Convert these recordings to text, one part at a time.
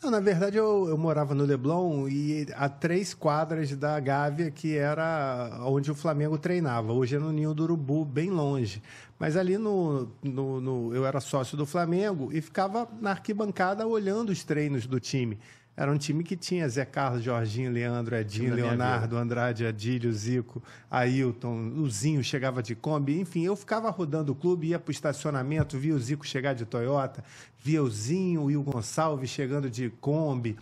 Não, na verdade, eu, eu, morava no Leblon e a três quadras da Gávea, que era onde o Flamengo treinava. Hoje é no Ninho do Urubu, bem longe. Mas ali no, no, no eu era sócio do Flamengo e ficava na arquibancada olhando os treinos do time. Era um time que tinha Zé Carlos, Jorginho, Leandro, Edinho, Leonardo, Andrade, Adílio, Zico, Ailton, Luzinho chegava de Kombi. Enfim, eu ficava rodando o clube, ia para o estacionamento, via o Zico chegar de Toyota, via o Zinho, o Gonçalves chegando de Kombi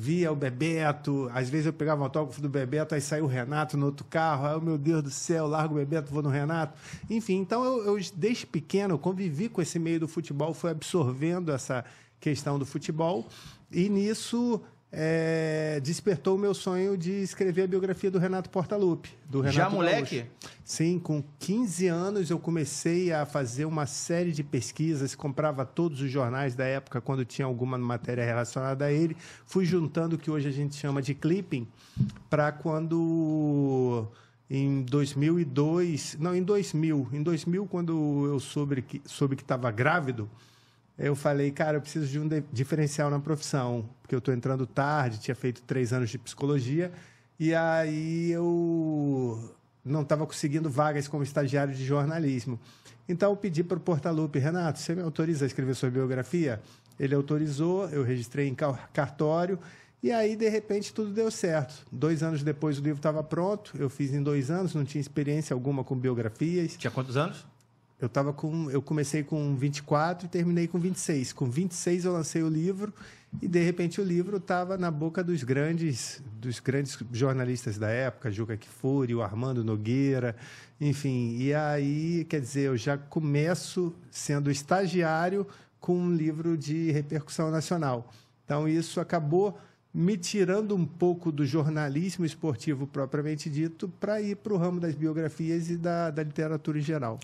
via o Bebeto, às vezes eu pegava o um autógrafo do Bebeto, aí saiu o Renato no outro carro, aí, meu Deus do céu, largo o Bebeto, vou no Renato. Enfim, então eu, eu desde pequeno convivi com esse meio do futebol, fui absorvendo essa, questão do futebol. E nisso é, despertou o meu sonho de escrever a biografia do Renato Portaluppi. Do Renato Já moleque? Sim, com 15 anos eu comecei a fazer uma série de pesquisas, comprava todos os jornais da época quando tinha alguma matéria relacionada a ele, fui juntando o que hoje a gente chama de clipping para quando em 2002, não, em 2000, em 2000 quando eu soube que soube que estava grávido, eu falei, cara, eu preciso de um diferencial na profissão, porque eu estou entrando tarde, tinha feito três anos de psicologia, e aí eu não estava conseguindo vagas como estagiário de jornalismo. Então eu pedi para o Portalupe, Renato, você me autoriza a escrever sua biografia? Ele autorizou, eu registrei em cartório, e aí, de repente, tudo deu certo. Dois anos depois o livro estava pronto, eu fiz em dois anos, não tinha experiência alguma com biografias. Tinha quantos anos? Eu tava com. Eu comecei com 24 e terminei com 26. Com 26 eu lancei o livro e de repente o livro estava na boca dos grandes, dos grandes jornalistas da época, Juca Kifuri, o Armando Nogueira, enfim. E aí, quer dizer, eu já começo sendo estagiário com um livro de repercussão nacional. Então isso acabou me tirando um pouco do jornalismo esportivo propriamente dito para ir para o ramo das biografias e da, da literatura em geral.